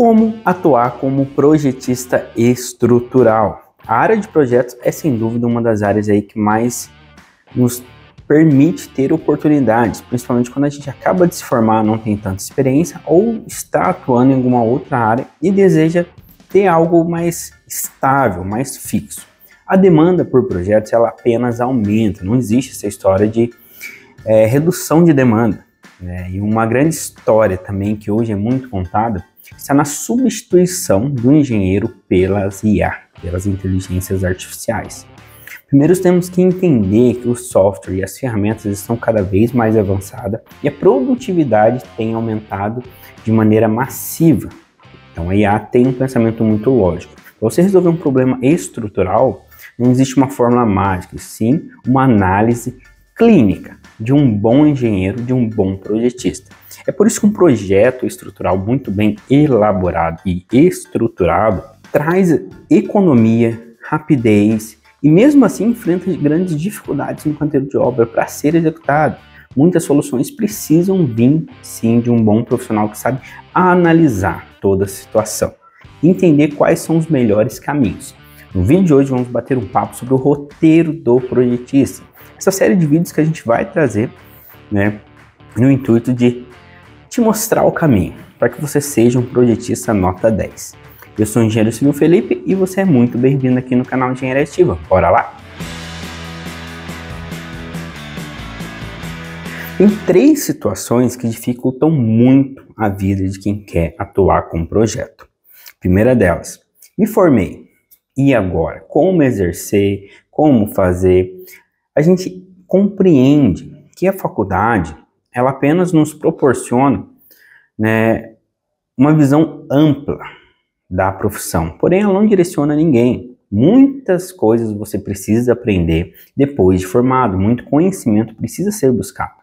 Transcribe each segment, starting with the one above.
Como atuar como projetista estrutural? A área de projetos é sem dúvida uma das áreas aí que mais nos permite ter oportunidades, principalmente quando a gente acaba de se formar, não tem tanta experiência ou está atuando em alguma outra área e deseja ter algo mais estável, mais fixo. A demanda por projetos ela apenas aumenta, não existe essa história de é, redução de demanda. Né? E uma grande história também que hoje é muito contada está na substituição do engenheiro pelas IA, pelas inteligências artificiais. Primeiro temos que entender que o software e as ferramentas estão cada vez mais avançadas e a produtividade tem aumentado de maneira massiva. Então a IA tem um pensamento muito lógico. Para você resolver um problema estrutural, não existe uma fórmula mágica, sim uma análise clínica de um bom engenheiro, de um bom projetista. É por isso que um projeto estrutural muito bem elaborado e estruturado traz economia, rapidez e mesmo assim enfrenta grandes dificuldades no canteiro de obra para ser executado. Muitas soluções precisam vir sim de um bom profissional que sabe analisar toda a situação, entender quais são os melhores caminhos. No vídeo de hoje vamos bater um papo sobre o roteiro do projetista essa série de vídeos que a gente vai trazer, né, no intuito de te mostrar o caminho para que você seja um projetista nota 10. Eu sou o engenheiro Silvio Felipe e você é muito bem-vindo aqui no canal Engenharia Ativa. Bora lá? Tem três situações que dificultam muito a vida de quem quer atuar com um projeto. Primeira delas, me formei. E agora? Como exercer? Como fazer? a gente compreende que a faculdade ela apenas nos proporciona né, uma visão ampla da profissão, porém ela não direciona ninguém. Muitas coisas você precisa aprender depois de formado, muito conhecimento precisa ser buscado.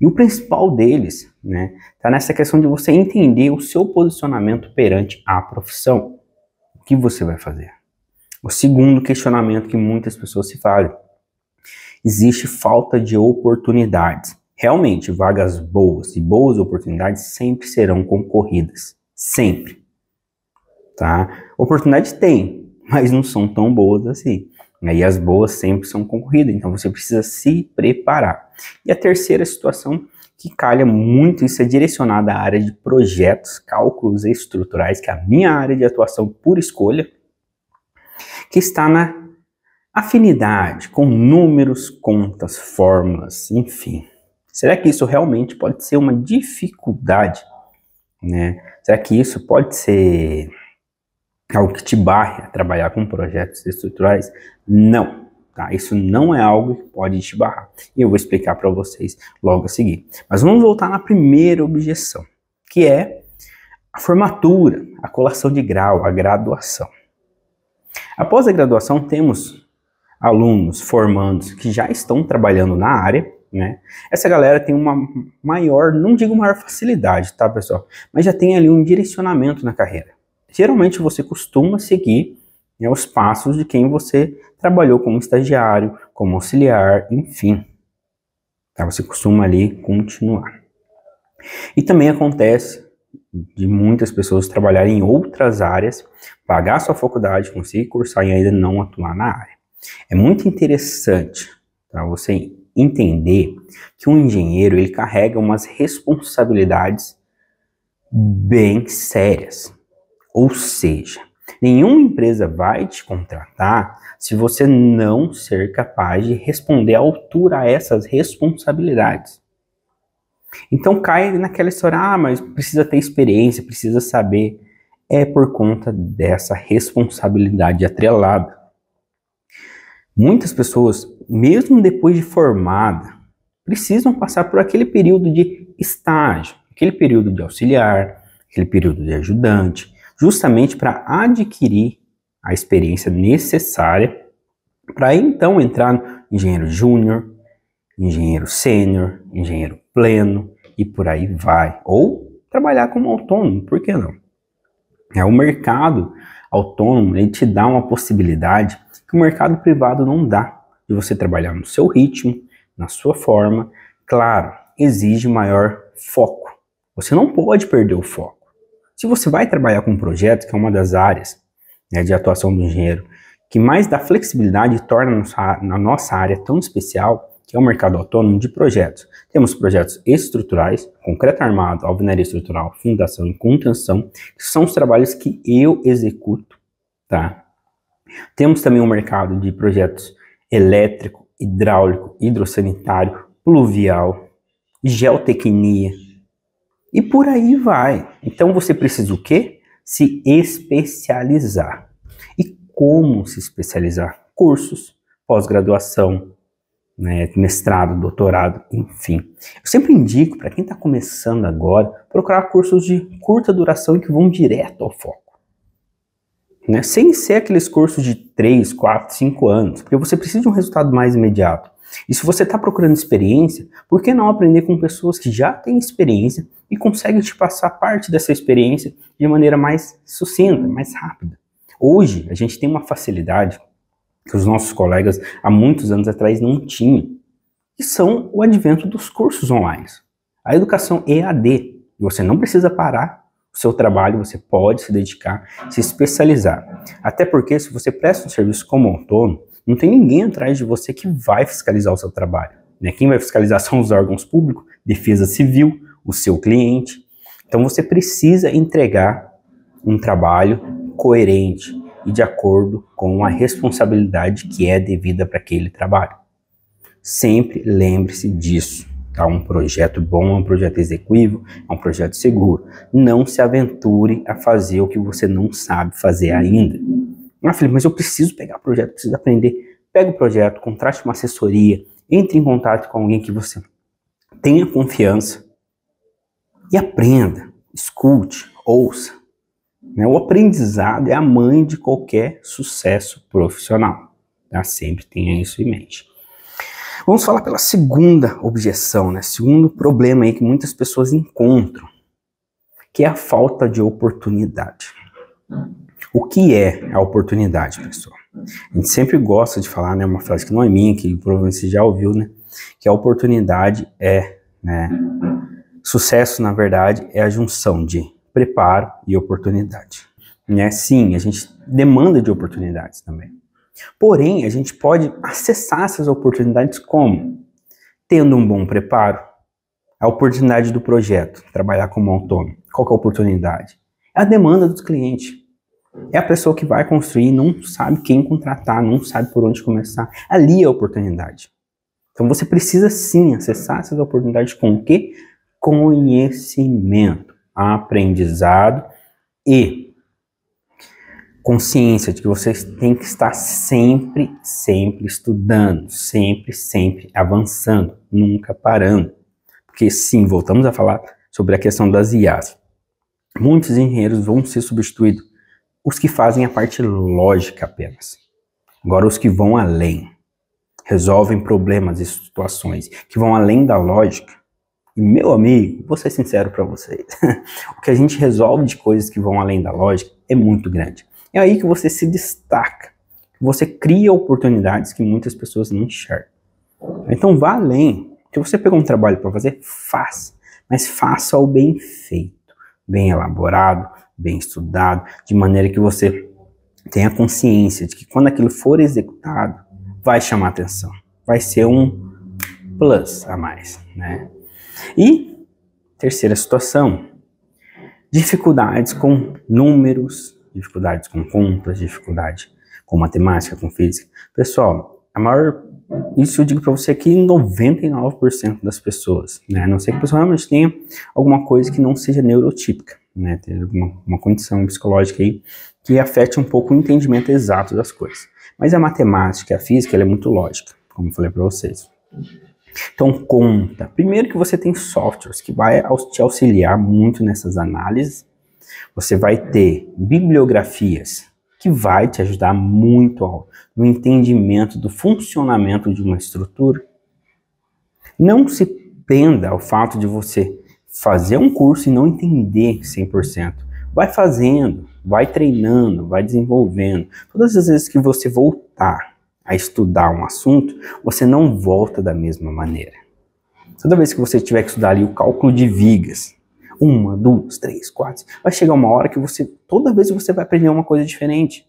E o principal deles né, tá nessa questão de você entender o seu posicionamento perante a profissão. O que você vai fazer? O segundo questionamento que muitas pessoas se fazem existe falta de oportunidades. Realmente, vagas boas e boas oportunidades sempre serão concorridas. Sempre. Tá? Oportunidade tem, mas não são tão boas assim. E as boas sempre são concorridas, então você precisa se preparar. E a terceira situação que calha muito, isso é direcionada à área de projetos, cálculos estruturais, que é a minha área de atuação por escolha, que está na Afinidade com números, contas, fórmulas, enfim. Será que isso realmente pode ser uma dificuldade? Né? Será que isso pode ser algo que te barre a trabalhar com projetos estruturais? Não. Tá? Isso não é algo que pode te barrar. E eu vou explicar para vocês logo a seguir. Mas vamos voltar na primeira objeção, que é a formatura, a colação de grau, a graduação. Após a graduação, temos alunos, formandos que já estão trabalhando na área, né? Essa galera tem uma maior, não digo maior facilidade, tá, pessoal? Mas já tem ali um direcionamento na carreira. Geralmente você costuma seguir né, os passos de quem você trabalhou como estagiário, como auxiliar, enfim. Tá? Você costuma ali continuar. E também acontece de muitas pessoas trabalharem em outras áreas, pagar sua faculdade, conseguir cursar e ainda não atuar na área. É muito interessante para tá, você entender que um engenheiro ele carrega umas responsabilidades bem sérias. Ou seja, nenhuma empresa vai te contratar se você não ser capaz de responder à altura a essas responsabilidades. Então cai naquela história, ah, mas precisa ter experiência, precisa saber. É por conta dessa responsabilidade atrelada. Muitas pessoas, mesmo depois de formada, precisam passar por aquele período de estágio, aquele período de auxiliar, aquele período de ajudante, justamente para adquirir a experiência necessária para então entrar no engenheiro júnior, engenheiro sênior, engenheiro pleno e por aí vai. Ou trabalhar como autônomo, por que não? É o mercado autônomo, ele te dá uma possibilidade que o mercado privado não dá, de você trabalhar no seu ritmo, na sua forma. Claro, exige maior foco. Você não pode perder o foco. Se você vai trabalhar com um projeto, que é uma das áreas né, de atuação do engenheiro, que mais dá flexibilidade e torna a nossa área tão especial, que é o mercado autônomo de projetos. Temos projetos estruturais, concreto armado, alvenaria estrutural, fundação e contenção, que são os trabalhos que eu executo, tá? Temos também o um mercado de projetos elétrico, hidráulico, hidrossanitário, pluvial, geotecnia e por aí vai. Então você precisa o quê? Se especializar. E como se especializar? Cursos, pós-graduação, né, mestrado, doutorado, enfim. Eu sempre indico para quem está começando agora procurar cursos de curta duração e que vão direto ao foco. Né? Sem ser aqueles cursos de 3, 4, 5 anos, porque você precisa de um resultado mais imediato. E se você está procurando experiência, por que não aprender com pessoas que já têm experiência e conseguem te passar parte dessa experiência de maneira mais sucinta, mais rápida? Hoje, a gente tem uma facilidade que os nossos colegas há muitos anos atrás não tinham, que são o advento dos cursos online. A educação EAD, você não precisa parar o seu trabalho, você pode se dedicar, se especializar. Até porque se você presta um serviço como autônomo, não tem ninguém atrás de você que vai fiscalizar o seu trabalho. Né? Quem vai fiscalizar são os órgãos públicos, defesa civil, o seu cliente. Então você precisa entregar um trabalho coerente, e de acordo com a responsabilidade que é devida para aquele trabalho. Sempre lembre-se disso. Tá? Um projeto bom é um projeto executivo, é um projeto seguro. Não se aventure a fazer o que você não sabe fazer ainda. Ah, mas eu preciso pegar o projeto, preciso aprender. Pega o projeto, contrate uma assessoria, entre em contato com alguém que você tenha confiança e aprenda, escute, ouça. Né? O aprendizado é a mãe de qualquer sucesso profissional. Tá? Sempre tenha isso em mente. Vamos falar pela segunda objeção, né? segundo problema aí que muitas pessoas encontram, que é a falta de oportunidade. O que é a oportunidade, pessoal? A gente sempre gosta de falar, né, uma frase que não é minha, que provavelmente você já ouviu, né, que a oportunidade é, né, sucesso, na verdade, é a junção de preparo e oportunidade. Né? Sim, a gente demanda de oportunidades também. Porém, a gente pode acessar essas oportunidades como? Tendo um bom preparo, a oportunidade do projeto, trabalhar como autônomo. Qual é a oportunidade? É a demanda do cliente. É a pessoa que vai construir, não sabe quem contratar, não sabe por onde começar. Ali é a oportunidade. Então você precisa sim acessar essas oportunidades com o quê? Conhecimento aprendizado e consciência de que vocês têm que estar sempre, sempre estudando, sempre, sempre avançando, nunca parando. Porque sim, voltamos a falar sobre a questão das IAs. Muitos engenheiros vão ser substituídos, os que fazem a parte lógica apenas. Agora os que vão além, resolvem problemas e situações que vão além da lógica, e meu amigo, vou ser sincero para vocês, o que a gente resolve de coisas que vão além da lógica é muito grande. É aí que você se destaca, você cria oportunidades que muitas pessoas não enxergam. Então vá além. Se você pegou um trabalho para fazer, faça, mas faça o bem feito, bem elaborado, bem estudado, de maneira que você tenha consciência de que quando aquilo for executado, vai chamar atenção, vai ser um plus a mais, né? E terceira situação, dificuldades com números, dificuldades com contas, dificuldade com matemática, com física. Pessoal, a maior isso eu digo para você que 99% das pessoas, né? A não ser que a pessoa realmente tenha alguma coisa que não seja neurotípica, né? Ter alguma uma condição psicológica aí que afete um pouco o entendimento exato das coisas. Mas a matemática, a física, ela é muito lógica, como eu falei para vocês. Então conta. Primeiro que você tem softwares que vai te auxiliar muito nessas análises. Você vai ter bibliografias que vai te ajudar muito ao, no entendimento do funcionamento de uma estrutura. Não se prenda ao fato de você fazer um curso e não entender 100%. Vai fazendo, vai treinando, vai desenvolvendo. Todas as vezes que você voltar a estudar um assunto, você não volta da mesma maneira. Toda vez que você tiver que estudar ali o cálculo de vigas, uma, duas, três, quatro, vai chegar uma hora que você, toda vez você vai aprender uma coisa diferente.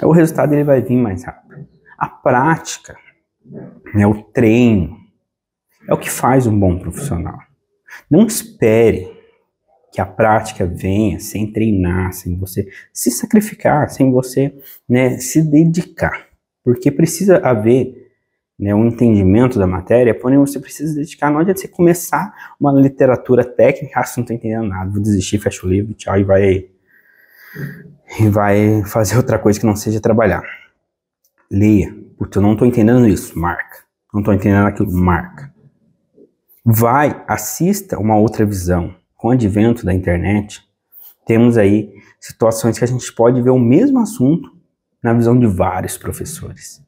Aí o resultado ele vai vir mais rápido. A prática, né, o treino, é o que faz um bom profissional. Não espere que a prática venha sem treinar, sem você se sacrificar, sem você né, se dedicar. Porque precisa haver né, um entendimento da matéria, porém você precisa dedicar. Não adianta você começar uma literatura técnica, ah, não estou tá entendendo nada, vou desistir, fecha o livro, tchau, e vai, e vai fazer outra coisa que não seja trabalhar. Leia. porque eu não estou entendendo isso, marca. Não estou entendendo aquilo, marca. Vai, assista uma outra visão. Com o advento da internet, temos aí situações que a gente pode ver o mesmo assunto na visão de vários professores.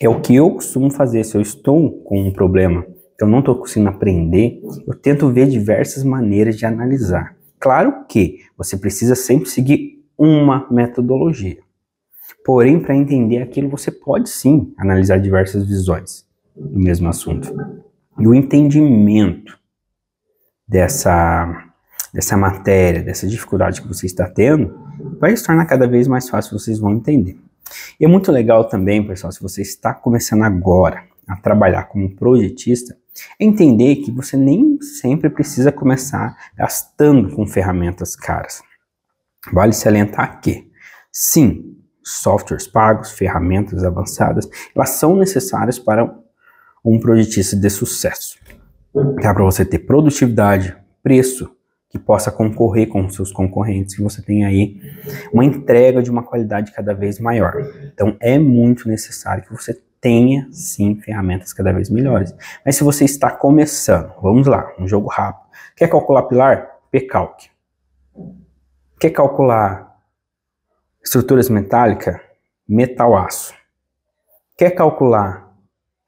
É o que eu costumo fazer se eu estou com um problema, eu não estou conseguindo aprender, eu tento ver diversas maneiras de analisar. Claro que você precisa sempre seguir uma metodologia. Porém, para entender aquilo, você pode sim analisar diversas visões do mesmo assunto. E o entendimento dessa, dessa matéria, dessa dificuldade que você está tendo, vai se tornar cada vez mais fácil, vocês vão entender. E é muito legal também, pessoal, se você está começando agora a trabalhar como projetista, entender que você nem sempre precisa começar gastando com ferramentas caras. Vale se alentar que, sim, softwares pagos, ferramentas avançadas, elas são necessárias para um projetista de sucesso. Dá para você ter produtividade, preço, que possa concorrer com seus concorrentes, que você tenha aí uma entrega de uma qualidade cada vez maior. Então é muito necessário que você tenha sim ferramentas cada vez melhores. Mas se você está começando, vamos lá, um jogo rápido. Quer calcular pilar? Pcalc. Quer calcular estruturas metálicas? Metal aço. Quer calcular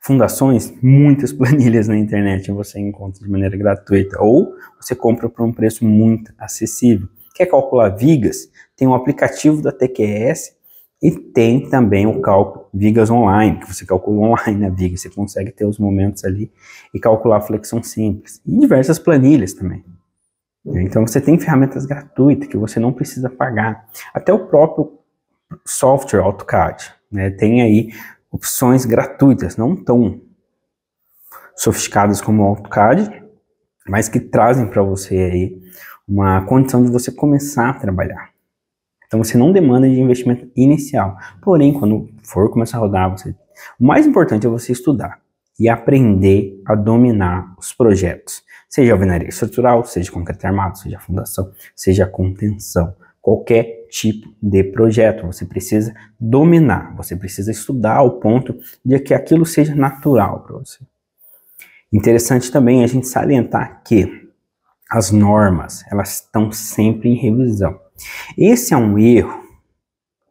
fundações, muitas planilhas na internet você encontra de maneira gratuita, ou você compra por um preço muito acessível. Quer calcular vigas? Tem um aplicativo da TQS e tem também o cálculo vigas online, que você calcula online na viga, você consegue ter os momentos ali e calcular flexão simples. E diversas planilhas também. Então você tem ferramentas gratuitas que você não precisa pagar. Até o próprio software AutoCAD. Né? Tem aí opções gratuitas, não tão sofisticadas como o AutoCAD, mas que trazem para você aí uma condição de você começar a trabalhar. Então você não demanda de investimento inicial. Porém, quando for começar a rodar, você... o mais importante é você estudar e aprender a dominar os projetos. Seja alvenaria estrutural, seja concreto armado, seja fundação, seja contenção qualquer tipo de projeto. Você precisa dominar, você precisa estudar ao ponto de que aquilo seja natural para você. Interessante também a gente salientar que as normas, elas estão sempre em revisão. Esse é um erro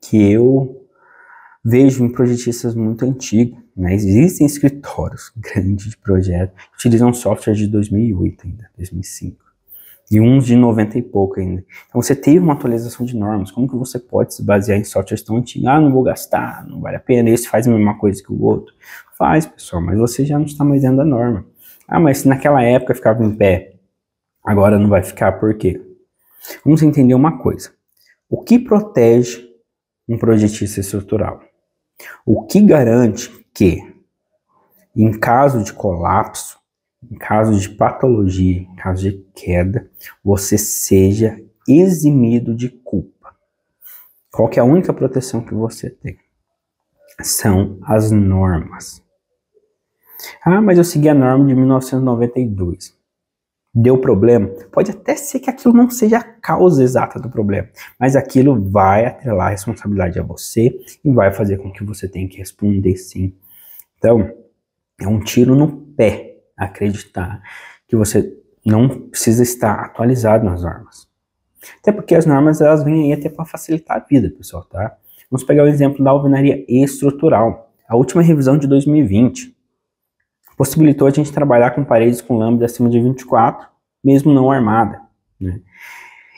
que eu vejo em projetistas muito antigos, né? Existem escritórios grandes de projeto que utilizam software de 2008 ainda, 2005 e uns de 90 e pouco ainda. Então você teve uma atualização de normas, como que você pode se basear em softwares tão antigos? Ah, não vou gastar, não vale a pena, esse faz a mesma coisa que o outro. Faz, pessoal, mas você já não está mais dentro da norma. Ah, mas se naquela época ficava em pé, agora não vai ficar, por quê? Vamos entender uma coisa. O que protege um projetista estrutural? O que garante que, em caso de colapso, em caso de patologia, em caso de queda, você seja eximido de culpa. Qual é a única proteção que você tem? São as normas. Ah, mas eu segui a norma de 1992. Deu problema? Pode até ser que aquilo não seja a causa exata do problema, mas aquilo vai atrelar a responsabilidade a você e vai fazer com que você tenha que responder sim. Então, é um tiro no pé acreditar que você não precisa estar atualizado nas normas. Até porque as normas elas vêm aí até para facilitar a vida, pessoal, tá? Vamos pegar o exemplo da alvenaria estrutural. A última revisão de 2020 possibilitou a gente trabalhar com paredes com lâmpada acima de 24, mesmo não armada, né?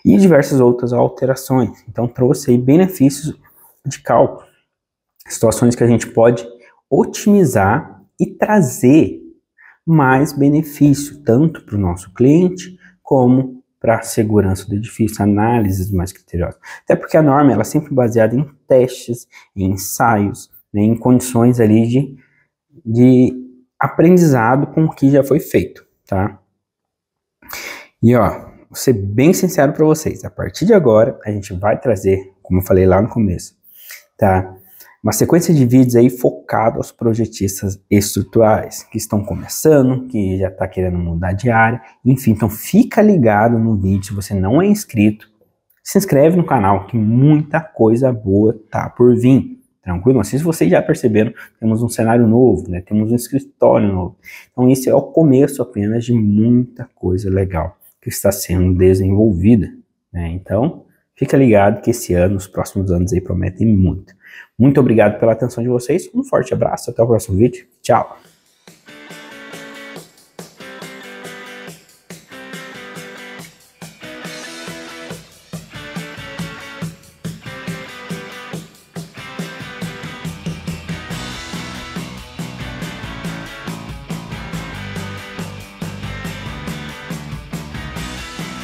E diversas outras alterações. Então trouxe aí benefícios de cálculo, situações que a gente pode otimizar e trazer mais benefício, tanto para o nosso cliente como para a segurança do edifício, análises mais criteriosas. Até porque a norma ela é sempre baseada em testes, em ensaios, né, em condições ali de, de aprendizado com o que já foi feito, tá? E ó, vou ser bem sincero para vocês, a partir de agora a gente vai trazer, como eu falei lá no começo, tá? Uma sequência de vídeos aí focado aos projetistas estruturais que estão começando, que já está querendo mudar de área, enfim, então fica ligado no vídeo se você não é inscrito. Se inscreve no canal que muita coisa boa tá por vir tranquilo? assim se vocês já perceberam, temos um cenário novo, né? Temos um escritório novo. Então esse é o começo apenas de muita coisa legal que está sendo desenvolvida, né? Então, Fica ligado que esse ano, os próximos anos aí prometem muito. Muito obrigado pela atenção de vocês, um forte abraço, até o próximo vídeo, tchau!